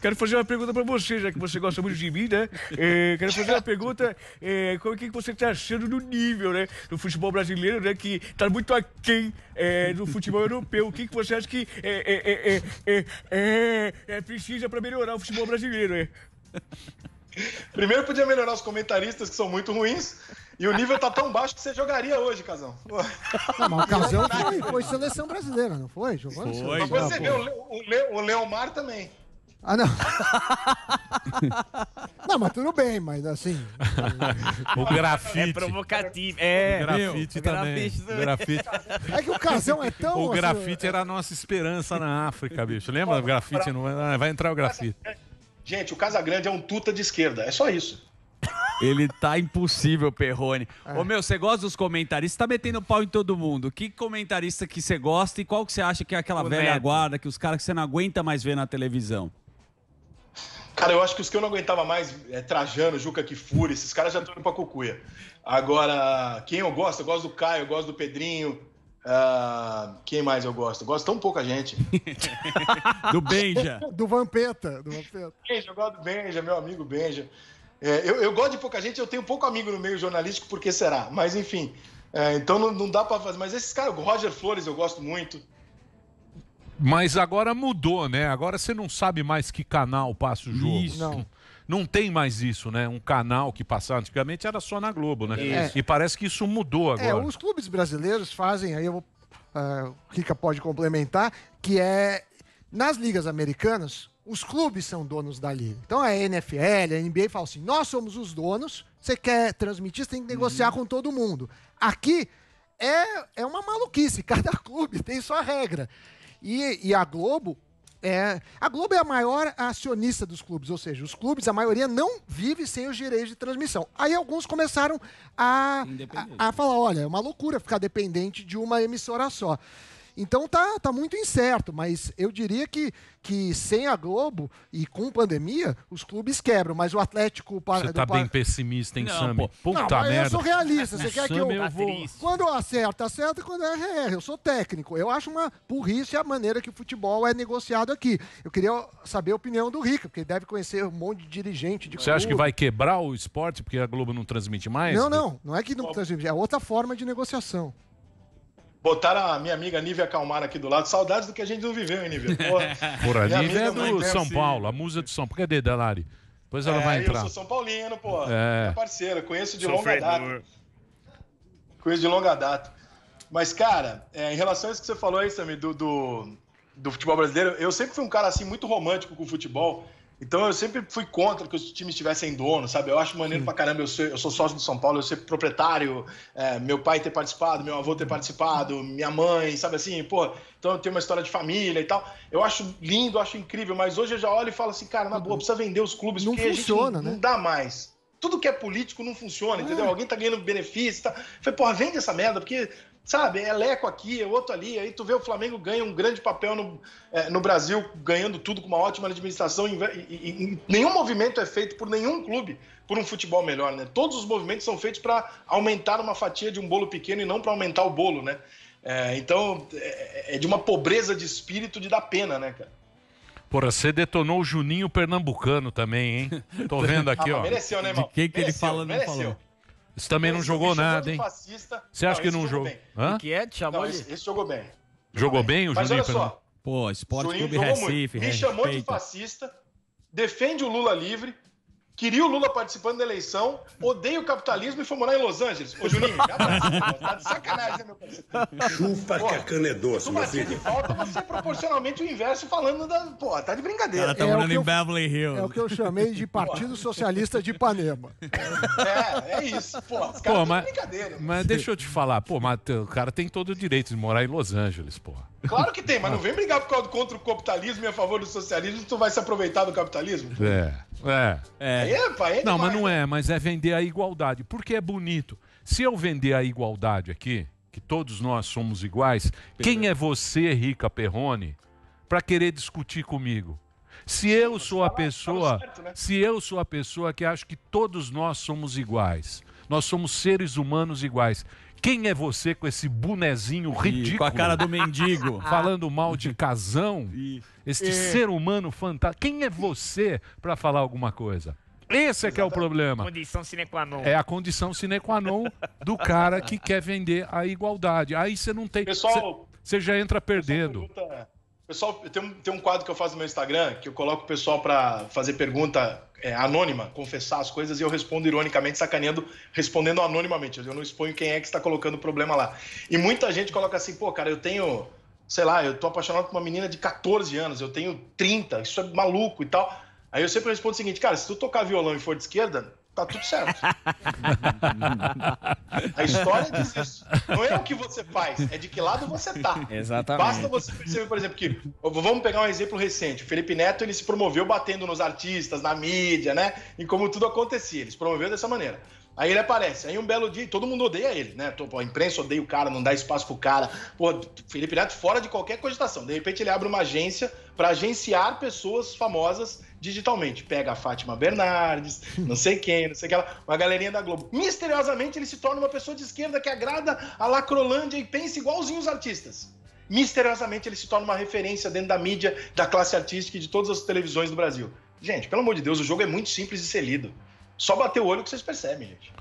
Quero fazer uma pergunta para você, já que você gosta muito de mim, né? É, quero fazer uma pergunta: é, como é que você está achando do nível, né? Do futebol brasileiro, né? Que está muito aquém é, do futebol europeu. O que, que você acha que é, é, é, é, é precisa para melhorar o futebol brasileiro, né? Primeiro podia melhorar os comentaristas que são muito ruins. E o nível tá tão baixo que você jogaria hoje, Casão. Não, o Casão foi, foi, seleção brasileira, não foi, Jogou Foi. Mas você vê o, Le, o, Le, o Leomar também. Ah, não. não, mas tudo bem, mas assim. o grafite. É provocativo. É, o grafite também. O grafite. É que o casão é tão. O assim, grafite assim, era a nossa esperança na África, bicho. Lembra do grafite? Pra... Não... Vai entrar o grafite. Gente, o Casagrande é um tuta de esquerda. É só isso. Ele tá impossível, Perrone. É. Ô meu, você gosta dos comentaristas? Tá metendo pau em todo mundo. Que comentarista que você gosta e qual que você acha que é aquela o velha neto. guarda, que os caras que você não aguenta mais ver na televisão? Cara, eu acho que os que eu não aguentava mais, é, Trajano, Juca Kifuri, esses caras já estão indo pra cucuia. Agora, quem eu gosto? Eu gosto do Caio, eu gosto do Pedrinho. Uh, quem mais eu gosto? Eu gosto tão pouca gente. do Benja. do Vampeta. Do Vampeta. Benja, eu gosto do Benja, meu amigo Benja. É, eu, eu, gosto de pouca gente, eu tenho pouco amigo no meio jornalístico, porque será? Mas enfim. É, então não, não dá para fazer. Mas esses caras, o Roger Flores eu gosto muito. Mas agora mudou, né? Agora você não sabe mais que canal passa o jogo. Isso. Não. não tem mais isso, né? Um canal que passava antigamente era só na Globo, né? É. E parece que isso mudou é, agora. É, os clubes brasileiros fazem, aí eu, uh, o Rica pode complementar, que é nas ligas americanas, os clubes são donos da liga. Então é a NFL, a NBA fala assim: nós somos os donos, você quer transmitir, você tem que negociar uhum. com todo mundo. Aqui é, é uma maluquice, cada clube tem sua regra. E, e a Globo é, a Globo é a maior acionista dos clubes, ou seja, os clubes, a maioria não vive sem os direitos de transmissão. Aí alguns começaram a, a, a falar: olha, é uma loucura ficar dependente de uma emissora só. Então tá, tá muito incerto, mas eu diria que, que sem a Globo e com pandemia, os clubes quebram. Mas o Atlético... para Você tá bem pessimista, hein, não, Sammy? não, puta merda. eu sou realista. Você quer que eu... eu tá vou... Quando eu acerto, acerta. Quando é, é, eu sou técnico. Eu acho uma burrice a maneira que o futebol é negociado aqui. Eu queria saber a opinião do Rica, porque ele deve conhecer um monte de dirigente. De Você clube. acha que vai quebrar o esporte porque a Globo não transmite mais? Não, não. Não é que não transmite. É outra forma de negociação. Botaram a minha amiga Nívia Calmar aqui do lado. Saudades do que a gente não viveu, hein, Nívia? Porra, Porra é do São assim. Paulo, a musa do São Paulo. Cadê, Delari? Depois ela é, vai entrar. Eu sou São Paulino, pô. É. Minha parceira, conheço de longa data. Conheço de longa data. Mas, cara, é, em relação a isso que você falou aí, Sammy, do, do, do futebol brasileiro, eu sempre fui um cara assim muito romântico com o futebol. Então eu sempre fui contra que os times tivessem dono, sabe? Eu acho maneiro Sim. pra caramba, eu sou, eu sou sócio do São Paulo, eu ser proprietário, é, meu pai ter participado, meu avô ter participado, minha mãe, sabe assim, pô, então eu tenho uma história de família e tal. Eu acho lindo, acho incrível, mas hoje eu já olho e falo assim, cara, na boa, uhum. precisa vender os clubes, não porque funciona, não, né? não dá mais tudo que é político não funciona, é. entendeu? Alguém tá ganhando benefício, tá... Falei, porra, vende essa merda, porque sabe, é leco aqui, é outro ali. Aí tu vê o Flamengo ganha um grande papel no, é, no Brasil, ganhando tudo com uma ótima administração. E, e, e, nenhum movimento é feito por nenhum clube por um futebol melhor, né? Todos os movimentos são feitos para aumentar uma fatia de um bolo pequeno e não para aumentar o bolo, né? É, então, é, é, é de uma pobreza de espírito de dar pena, né, cara? Porra, você detonou o Juninho Pernambucano também, hein? Tô vendo aqui, ah, ó. Mereceu, né, irmão? De quem que mereceu, ele fala, não mereceu. falou. Você também não jogou é nada, hein? Fascista. Você acha que não jogou? Hã? que é? Te chamou não, esse, esse jogou bem. Jogou, bem, bem o Juninho? Mas olha só. Pô, Esporte Juninho Clube Recife. Me né? chamou de fascista, defende o Lula livre, queria o Lula participando da eleição, odeia o capitalismo e foi morar em Los Angeles. Ô, Juninho, tá abraço, assim, tá de sacanagem, né, meu parceiro? Chupa Pô, que a cana é doce, meu filho. de falta, você é proporcionalmente o inverso falando da... Pô, tá de brincadeira. Ela tá é morando em Beverly Hills. É o que eu chamei de Partido Socialista de Ipanema. É, é isso. Pô, os caras mas, de brincadeira. Mas deixa eu te falar, pô, mas o cara tem todo o direito de morar em Los Angeles, pô. Claro que tem, mas não vem brigar por causa do, contra o capitalismo e a favor do socialismo, tu vai se aproveitar do capitalismo. É. É. é. É, é não, mas não né? é, mas é vender a igualdade. Porque é bonito. Se eu vender a igualdade aqui, que todos nós somos iguais, Perdão. quem é você, Rica Perrone, para querer discutir comigo? Se eu sou tá a tá pessoa, né? se eu sou a pessoa que acho que todos nós somos iguais, nós somos seres humanos iguais. Quem é você com esse bonezinho ridículo? com a cara do mendigo. Falando mal de casão? Este é. ser humano fantástico. Quem é você para falar alguma coisa? Esse é que é o problema. Condição sine qua non. É a condição sine qua non do cara que quer vender a igualdade. Aí você não tem. Pessoal, você já entra perdendo. Pergunta, pessoal, tem um, tem um quadro que eu faço no meu Instagram, que eu coloco o pessoal para fazer pergunta é, anônima, confessar as coisas, e eu respondo ironicamente, sacaneando, respondendo anonimamente. Eu não exponho quem é que está colocando o problema lá. E muita gente coloca assim, pô, cara, eu tenho, sei lá, eu tô apaixonado por uma menina de 14 anos, eu tenho 30, isso é maluco e tal. Aí eu sempre respondo o seguinte, cara, se tu tocar violão e for de esquerda, tá tudo certo. a história diz isso. Não é o que você faz, é de que lado você tá. Exatamente. Basta você perceber, por exemplo, que. Vamos pegar um exemplo recente. O Felipe Neto ele se promoveu batendo nos artistas, na mídia, né? e como tudo acontecia. Ele se promoveu dessa maneira. Aí ele aparece, aí um belo dia, todo mundo odeia ele, né? A imprensa odeia o cara, não dá espaço pro cara. Pô, Felipe Neto fora de qualquer cogitação. De repente ele abre uma agência para agenciar pessoas famosas digitalmente. Pega a Fátima Bernardes, não sei quem, não sei o que ela, uma galerinha da Globo. Misteriosamente, ele se torna uma pessoa de esquerda que agrada a Lacrolândia e pensa igualzinho os artistas. Misteriosamente, ele se torna uma referência dentro da mídia, da classe artística e de todas as televisões do Brasil. Gente, pelo amor de Deus, o jogo é muito simples de ser lido. Só bater o olho que vocês percebem, gente.